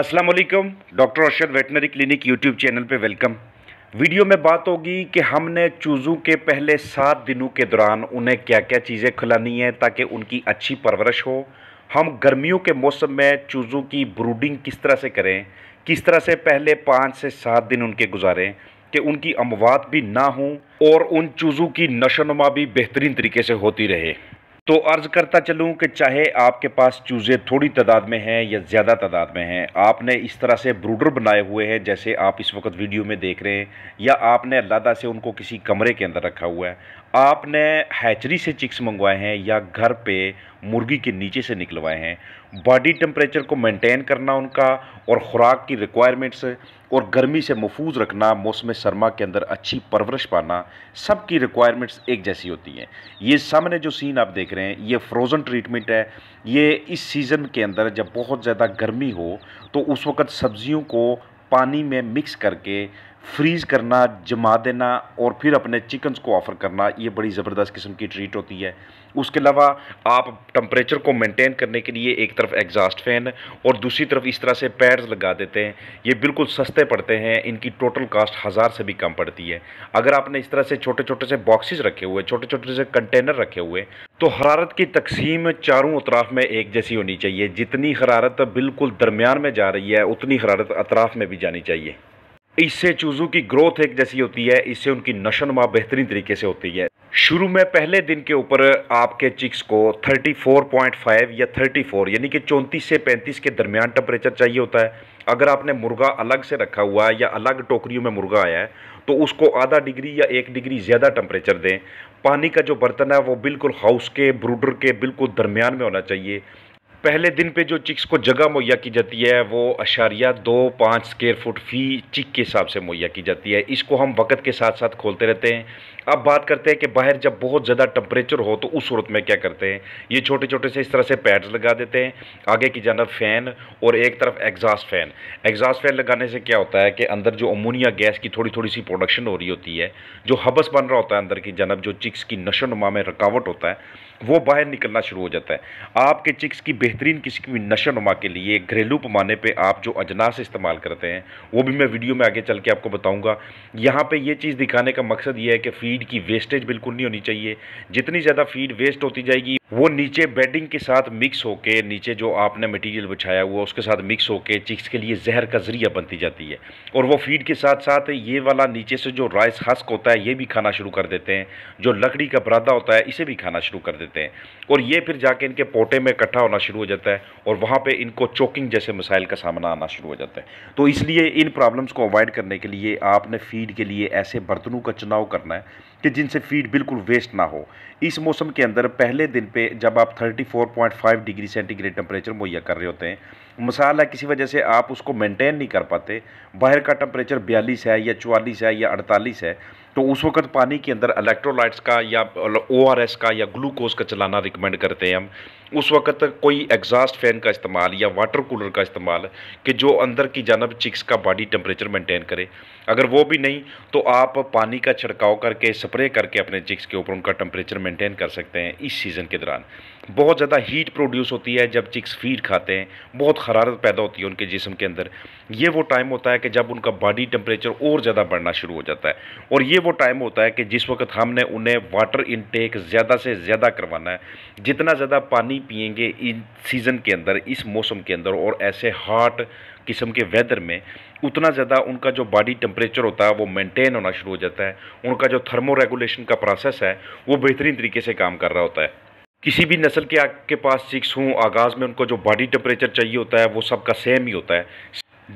अस्सलाम वालेकुम doctor Arshad veterinary clinic YouTube channel पे वेलकम वीडियो में बात होगी कि हमने चूज़ों के पहले सात दिनों के दौरान उन्हें क्या क्या चीज़ें खिलानी है ताकि उनकी अच्छी परवरिश हो हम गर्मियों के मौसम में चूज़ों की ब्रूडिंग किस तरह से करें किस तरह से पहले पाँच से सात दिन उनके गुजारें कि उनकी अमवात भी ना हों और उन चूज़ों की नशोनुमा भी बेहतरीन तरीके से होती रहे तो अर्ज़ करता चलूँ कि चाहे आपके पास चूज़े थोड़ी तादाद में हैं या ज़्यादा तादाद में हैं आपने इस तरह से ब्रूडर बनाए हुए हैं जैसे आप इस वक्त वीडियो में देख रहे हैं या आपने अलहदा से उनको किसी कमरे के अंदर रखा हुआ है आपने हैचरी से चिक्स मंगवाए हैं या घर पे मुर्गी के नीचे से निकलवाए हैं बॉडी टेम्परेचर को मेंटेन करना उनका और ख़ुराक की रिक्वायरमेंट्स और गर्मी से महफूज रखना मौसम सरमा के अंदर अच्छी परवरिश पाना सब की रिक्वायरमेंट्स एक जैसी होती हैं ये सामने जो सीन आप देख रहे हैं ये फ्रोज़न ट्रीटमेंट है ये इस सीज़न के अंदर जब बहुत ज़्यादा गर्मी हो तो उस वक़्त सब्ज़ियों को पानी में मिक्स करके फ्रीज़ करना जमा देना और फिर अपने चिकन्स को ऑफ़र करना ये बड़ी ज़बरदस्त किस्म की ट्रीट होती है उसके अलावा आप टम्परेचर को मेंटेन करने के लिए एक तरफ एग्जास्ट फैन और दूसरी तरफ इस तरह से पैड्स लगा देते हैं ये बिल्कुल सस्ते पड़ते हैं इनकी टोटल कास्ट हज़ार से भी कम पड़ती है अगर आपने इस तरह से छोटे छोटे से बॉक्सेस रखे हुए छोटे छोटे से कंटेनर रखे हुए तो हरारत की तकसीम चारों अतराफ में एक जैसी होनी चाहिए जितनी हरारत बिल्कुल दरमियान में जा रही है उतनी हरारत अतराफ में भी जानी चाहिए इससे चूज़ों की ग्रोथ एक जैसी होती है इससे उनकी नशोनमा बेहतरीन तरीके से होती है शुरू में पहले दिन के ऊपर आपके चिक्स को 34.5 या 34 यानी कि 34 से 35 के दरमियान टेम्परेचर चाहिए होता है अगर आपने मुर्गा अलग से रखा हुआ है या अलग टोकरियों में मुर्गा आया है तो उसको आधा डिग्री या एक डिग्री ज़्यादा टेम्परेचर दें पानी का जो बर्तन है वो बिल्कुल हाउस के ब्रूडर के बिल्कुल दरमियान में होना चाहिए पहले दिन पे जो चिक्स को जगह मुहैया की जाती है वो अशारिया दो पाँच स्केयर फुट फी चिक के हिसाब से मुहैया की जाती है इसको हम वक्त के साथ साथ खोलते रहते हैं अब बात करते हैं कि बाहर जब बहुत ज़्यादा टम्परेचर हो तो उस सूरत में क्या करते हैं ये छोटे छोटे से इस तरह से पैड्स लगा देते हैं आगे की जानब फ़ैन और एक तरफ एग्जॉस्ट फ़ैन एग्जास्ट फ़ैन लगाने से क्या होता है कि अंदर जो अमोनिया गैस की थोड़ी थोड़ी सी प्रोडक्शन हो रही होती है जो हबस बन रहा होता है अंदर की जानब जो चिक्स की नशो नुमा में रुकावट होता है वो बाहर निकलना शुरू हो जाता है आपके चिक्स की बेहतरीन किसी की नशो नुमा के लिए घरेलू पैमाने पे आप जो अजनास इस्तेमाल करते हैं वो भी मैं वीडियो में आगे चल के आपको बताऊंगा यहाँ पे ये चीज़ दिखाने का मकसद ये है कि फ़ीड की वेस्टेज बिल्कुल नहीं होनी चाहिए जितनी ज़्यादा फ़ीड वेस्ट होती जाएगी वो नीचे बेडिंग के साथ मिक्स होके नीचे जो आपने मटेरियल बिछाया हुआ उसके साथ मिक्स होके चिक्स के लिए जहर का ज़रिया बनती जाती है और वो फीड के साथ साथ ये वाला नीचे से जो राइस हस्क होता है ये भी खाना शुरू कर देते हैं जो लकड़ी का बरादा होता है इसे भी खाना शुरू कर देते हैं और ये फिर जाके इनके पोटे में इकट्ठा होना शुरू हो जाता है और वहाँ पर इनको चोकिंग जैसे मसाइल का सामना आना शुरू हो जाता है तो इसलिए इन प्रॉब्लम्स को अवॉइड करने के लिए आपने फीड के लिए ऐसे बर्तनों का चुनाव करना है कि जिनसे फीड बिल्कुल वेस्ट ना हो इस मौसम के अंदर पहले दिन पे जब आप 34.5 डिग्री सेंटीग्रेड टेम्परेचर मुहैया कर रहे होते हैं मसाला किसी वजह से आप उसको मेंटेन नहीं कर पाते बाहर का टेम्परेचर बयालीस है या चवालीस है या अड़तालीस है तो उस वक्त पानी के अंदर इलेक्ट्रोलाइट्स का या ओ आर एस का या ग्लूकोज का चलाना रिकमेंड करते हैं हम उस वक्त कोई एग्जॉस्ट फैन का इस्तेमाल या वाटर कूलर का इस्तेमाल कि जो अंदर की जानब चिक्स का बॉडी टेम्परेचर मेंटेन करे अगर वो भी नहीं तो आप पानी का छिड़काव करके स्प्रे करके अपने चिक्स के ऊपर उनका टेम्परेचर मेंटेन कर सकते हैं इस सीज़न के दौरान बहुत ज़्यादा हीट प्रोड्यूस होती है जब चिक्स फीड खाते हैं बहुत हरारत पैदा होती है उनके जिसम के अंदर ये वो टाइम होता है कि जब उनका बॉडी टेम्परेचर और ज़्यादा बढ़ना शुरू हो जाता है और ये वो टाइम होता है कि जिस वक्त हमने उन्हें वाटर इनटेक ज़्यादा से ज़्यादा करवाना है जितना ज़्यादा पानी पियेंगे इन सीज़न के अंदर इस मौसम के अंदर और ऐसे हार्ट किस्म के वेदर में उतना ज़्यादा उनका जो बॉडी टेम्परेचर होता है वो मेंटेन होना शुरू हो जाता है उनका जो थर्मो रेगुलेशन का प्रोसेस है वो बेहतरीन तरीके से काम कर रहा होता है किसी भी नस्ल के आग के पास सिक्स हूँ आगाज़ में उनको जो बॉडी टेम्परेचर चाहिए होता है वो सबका सेम ही होता है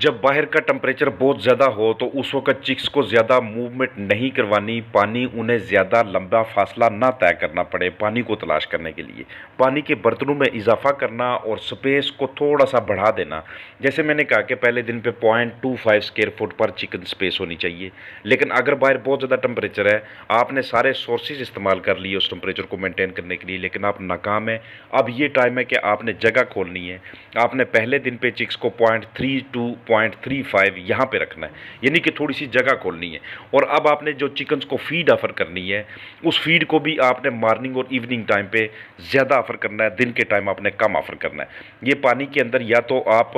जब बाहर का टम्परेचर बहुत ज़्यादा हो तो उस वक्त चिक्स को ज़्यादा मूवमेंट नहीं करवानी पानी उन्हें ज़्यादा लंबा फासला ना तय करना पड़े पानी को तलाश करने के लिए पानी के बर्तनों में इजाफा करना और स्पेस को थोड़ा सा बढ़ा देना जैसे मैंने कहा कि पहले दिन पे point two five square foot पर चिकन स्पेस होनी चाहिए लेकिन अगर बाहर बहुत ज़्यादा टम्परेचर है आपने सारे सोर्सेज इस्तेमाल कर लिए उस टम्परेचर को मेनटेन करने के लिए लेकिन आप नाकाम हैं अब ये टाइम है कि आपने जगह खोलनी है आपने पहले दिन पर चिक्स को point three two point three five यहाँ पर रखना है यानी कि थोड़ी सी जगह खोलनी है और अब आपने जो चिकन्स को फीड ऑफ़र करनी है उस फीड को भी आपने मॉर्निंग और इवनिंग टाइम पे ज़्यादा ऑफ़र करना है दिन के टाइम आपने कम ऑफ़र करना है ये पानी के अंदर या तो आप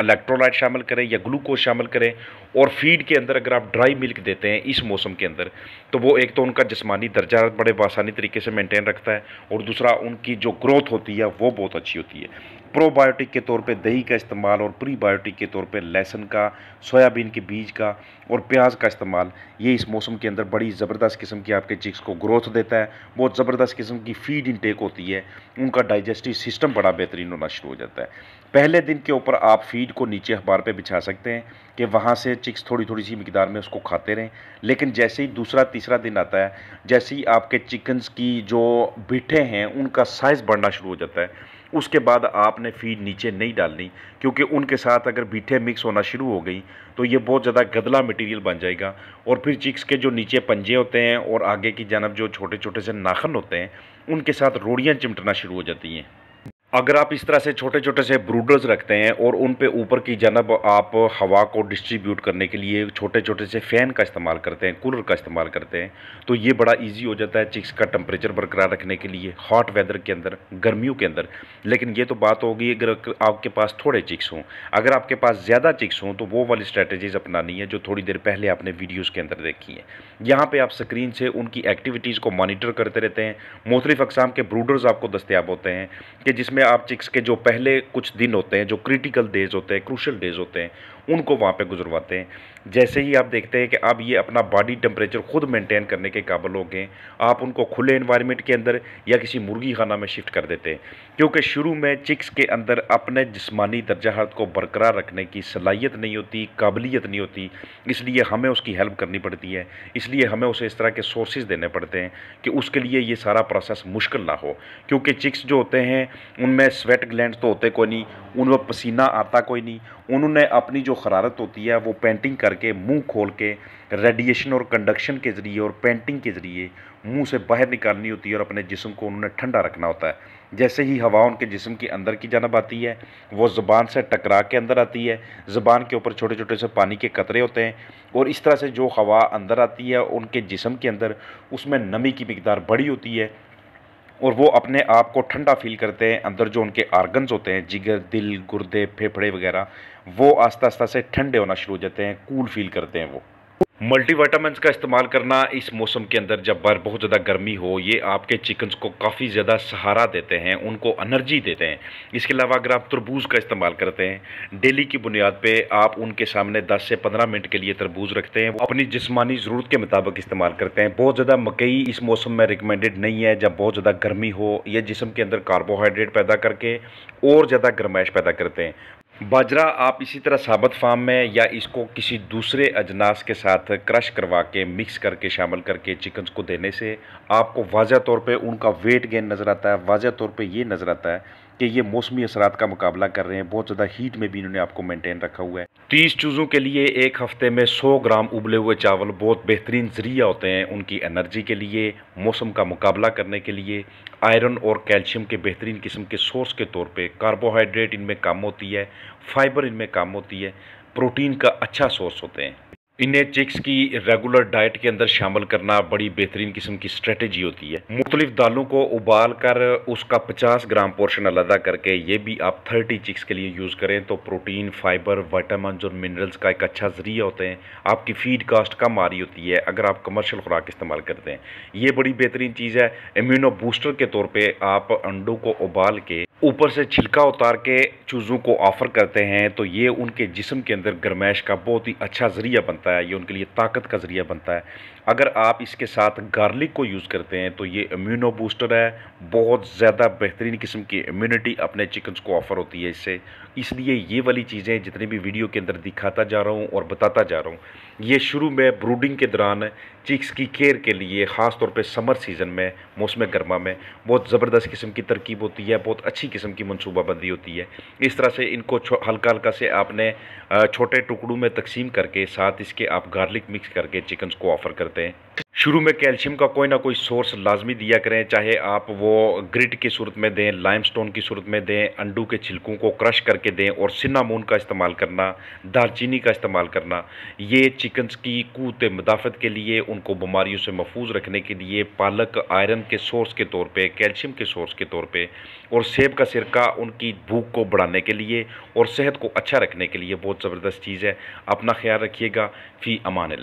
इलेक्ट्रोलाइट शामिल करें या ग्लूकोज शामिल करें और फीड के अंदर अगर आप ड्राई मिल्क देते हैं इस मौसम के अंदर तो वो एक तो उनका जिसमानी दर्जा बड़े आसानी तरीके से मेनटेन रखता है और दूसरा उनकी जो ग्रोथ होती है वो बहुत अच्छी होती है प्रोबायोटिक के तौर पे दही का इस्तेमाल और प्रीबायोटिक के तौर पे लहसुन का सोयाबीन के बीज का और प्याज का इस्तेमाल ये इस मौसम के अंदर बड़ी ज़बरदस्त किस्म की आपके चिक्स को ग्रोथ देता है बहुत ज़बरदस्त किस्म की फीड इनटेक होती है उनका डाइजेस्टिव सिस्टम बड़ा बेहतरीन होना शुरू हो जाता है पहले दिन के ऊपर आप फीड को नीचे अखबार पे बिछा सकते हैं कि वहाँ से चिक्स थोड़ी थोड़ी सी मकदार में उसको खाते रहें लेकिन जैसे ही दूसरा तीसरा दिन आता है जैसे ही आपके चिकन्स की जो बिठे हैं उनका साइज़ बढ़ना शुरू हो जाता है उसके बाद आपने फीड नीचे नहीं डालनी क्योंकि उनके साथ अगर बीठे मिक्स होना शुरू हो गई तो ये बहुत ज़्यादा गदला मटेरियल बन जाएगा और फिर चिक्स के जो नीचे पंजे होते हैं और आगे की जानब जो छोटे छोटे से नाखन होते हैं उनके साथ रोड़ियाँ चिमटना शुरू हो जाती हैं अगर आप इस तरह से छोटे छोटे से ब्रूडर्स रखते हैं और उन पे ऊपर की जनब आप हवा को डिस्ट्रीब्यूट करने के लिए छोटे छोटे से फ़ैन का इस्तेमाल करते हैं कूलर का इस्तेमाल करते हैं तो ये बड़ा इजी हो जाता है चिक्स का टेम्परेचर बरकरार रखने के लिए हॉट वेदर के अंदर गर्मियों के अंदर लेकिन ये तो बात होगी अगर आपके पास थोड़े चिक्स हों अगर आपके पास ज़्यादा चिक्स हों तो वो वाली स्ट्रैटेजीज़ अपनानी है जो थोड़ी देर पहले आपने वीडियोज़ के अंदर देखी है यहाँ पर आप स्क्रीन से उनकी एक्टिविटीज़ को मॉनिटर करते रहते हैं मुख्तलिफ अकसाम के ब्रूडर्स आपको दस्तियाब होते हैं कि जिसमें जिसमें आप चिक्स के जो पहले कुछ दिन होते हैं जो क्रिटिकल डेज़ होते हैं क्रूशल डेज़ होते हैं उनको वहाँ पे गुजरवाते हैं जैसे ही आप देखते हैं कि आप ये अपना बॉडी टेम्परेचर खुद मेंटेन करने के काबिल हो गए आप उनको खुले इन्वायरमेंट के अंदर या किसी मुर्गी खाना में शिफ्ट कर देते हैं क्योंकि शुरू में चिक्स के अंदर अपने दर्जा दर्जाहत को बरकरार रखने की सलाहियत नहीं होती काबिलियत नहीं होती इसलिए हमें उसकी हेल्प करनी पड़ती है इसलिए हमें उसे इस तरह के सोर्सेज देने पड़ते हैं कि उसके लिए ये सारा प्रोसेस मुश्किल ना हो क्योंकि चिक्स जो होते हैं उनमें स्वेट ग्लैंड तो होते कोई नहीं उनमें पसीना आता कोई नहीं उन्होंने अपनी जो हरारत होती है वो पेंटिंग कर करके मुंह खोल के रेडिएशन और कंडक्शन के ज़रिए और पेंटिंग के ज़रिए मुंह से बाहर निकालनी होती है और अपने जिसम को उन्होंने ठंडा रखना होता है जैसे ही हवा उनके जिसम के अंदर की जानब आती है वो ज़ुबान से टकरा के अंदर आती है ज़ुबान के ऊपर छोटे छोटे से पानी के कतरे होते हैं और इस तरह से जो हवा अंदर आती है उनके जिसम के अंदर उसमें नमी की मकदार बड़ी होती है और वो अपने आप को ठंडा फील करते हैं अंदर जो उनके आर्गन्स होते हैं जिगर दिल गुर्दे फेफड़े वगैरह वो आस्ता आस्ता से ठंडे होना शुरू हो जाते हैं कूल फील करते हैं वो मल्टीवाइटामस का इस्तेमाल करना इस मौसम के अंदर जब बार बहुत ज़्यादा गर्मी हो ये आपके चिकन्स को काफ़ी ज़्यादा सहारा देते हैं उनको एनर्जी देते हैं इसके अलावा अगर आप तरबूज का इस्तेमाल करते हैं डेली की बुनियाद पे आप उनके सामने 10 से 15 मिनट के लिए तरबूज रखते हैं अपनी जिसमानी ज़रूरत के मुताबिक इस्तेमाल करते हैं बहुत ज़्यादा मकई इस मौसम में रिकमेंडेड नहीं है जब बहुत ज़्यादा गर्मी हो या जिसम के अंदर कार्बोहाइड्रेट पैदा करके और ज़्यादा गर्माइश पैदा करते हैं बाजरा आप इसी तरह साबत फार्म में या इसको किसी दूसरे अजनास के साथ क्रश करवा के मिक्स करके शामिल करके चिकन्स को देने से आपको वाजह तौर पे उनका वेट गेन नज़र आता है वाजह तौर पे ये नज़र आता है कि ये मौसमी असरात का मुकाबला कर रहे हैं बहुत ज़्यादा हीट में भी इन्होंने आपको मेंटेन रखा हुआ है तीस चूज़ों के लिए एक हफ्ते में सौ ग्राम उबले हुए चावल बहुत बेहतरीन ज़रिया होते हैं उनकी एनर्जी के लिए मौसम का मुकाबला करने के लिए आयरन और कैल्शियम के बेहतरीन किस्म के सोर्स के तौर पर कार्बोहाइड्रेट इनमें काम होती है फाइबर इनमें काम होती है प्रोटीन का अच्छा सोर्स होते हैं इन्हें चिक्स की रेगुलर डाइट के अंदर शामिल करना बड़ी बेहतरीन किस्म की स्ट्रेटजी होती है मुख्तलिफ दालों को उबाल कर उसका 50 ग्राम पोर्शन अलहदा करके ये भी आप 30 चिक्स के लिए यूज़ करें तो प्रोटीन फाइबर वाइटामिन और मिनरल्स का एक अच्छा ज़रिया होते हैं आपकी फीड कास्ट कम आ रही होती है अगर आप कमर्शल खुराक इस्तेमाल करते हैं ये बड़ी बेहतरीन चीज़ है इम्यूनो बूस्टर के तौर पर आप अंडों को उबाल के ऊपर से छिलका उतार के चूज़ों को ऑफ़र करते हैं तो ये उनके जिस्म के अंदर गर्माइश का बहुत ही अच्छा ज़रिया बनता है ये उनके लिए ताकत का ज़रिया बनता है अगर आप इसके साथ गार्लिक को यूज़ करते हैं तो ये इम्यूनो बूस्टर है बहुत ज़्यादा बेहतरीन किस्म की इम्यूनिटी अपने चिकन्स को ऑफ़र होती है इससे इसलिए ये वाली चीज़ें जितनी भी वीडियो के अंदर दिखाता जा रहा हूँ और बताता जा रहा हूँ ये शुरू में ब्रूडिंग के दौरान चिक्स की केयर के लिए ख़ास तौर पर समर सीज़न में मौसम गर्मा में बहुत ज़बरदस्त किस्म की तरकीब होती है बहुत अच्छी किस्म की मनसूबाबंदी होती है इस तरह से इनको हल्का हल्का से आपने छोटे टुकड़ों में तकसीम करके साथ इसके आप गार्लिक मिक्स करके चिकन्स को ऑफ़र करते सकते हैं शुरू में कैल्शियम का कोई ना कोई सोर्स लाजमी दिया करें चाहे आप वो ग्रिड की सूरत में दें लाइमस्टोन की सूरत में दें अंडू के छिलकों को क्रश करके दें और सिनामून का इस्तेमाल करना दालचीनी का इस्तेमाल करना ये चिकन्स की कूत मदाफ़त के लिए उनको बीमारियों से महफूज रखने के लिए पालक आयरन के सोर्स के तौर पर कैल्शियम के सोर्स के तौर पर और सेब का सिरका उनकी भूख को बढ़ाने के लिए और सेहत को अच्छा रखने के लिए बहुत ज़बरदस्त चीज़ है अपना ख्याल रखिएगा फ़ी अमान